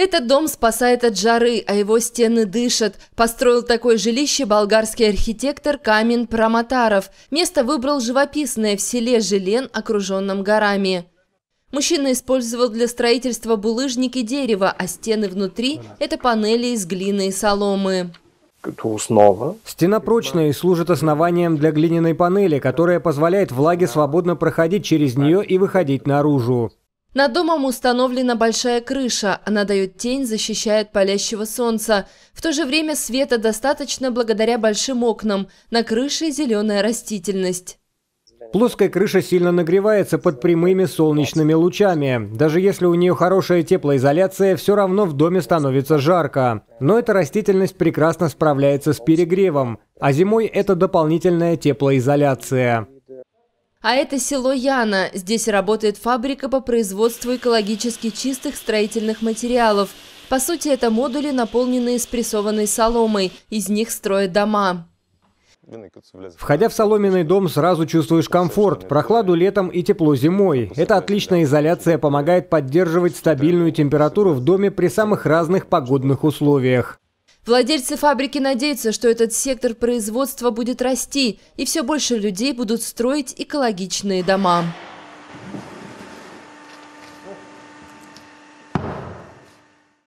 Этот дом спасает от жары, а его стены дышат. Построил такое жилище болгарский архитектор Камин Проматаров. Место выбрал живописное в селе Желен, окруженном горами. Мужчина использовал для строительства булыжники и дерево, а стены внутри – это панели из глины и соломы. Стена прочная и служит основанием для глиняной панели, которая позволяет влаге свободно проходить через нее и выходить наружу. Над домом установлена большая крыша. Она дает тень, защищает палящего солнца. В то же время света достаточно благодаря большим окнам. На крыше зеленая растительность. Плоская крыша сильно нагревается под прямыми солнечными лучами. Даже если у нее хорошая теплоизоляция, все равно в доме становится жарко. Но эта растительность прекрасно справляется с перегревом, а зимой это дополнительная теплоизоляция. А это село Яна. Здесь работает фабрика по производству экологически чистых строительных материалов. По сути, это модули, наполненные спрессованной соломой. Из них строят дома. Входя в соломенный дом, сразу чувствуешь комфорт, прохладу летом и тепло зимой. Эта отличная изоляция помогает поддерживать стабильную температуру в доме при самых разных погодных условиях. Владельцы фабрики надеются, что этот сектор производства будет расти, и все больше людей будут строить экологичные дома.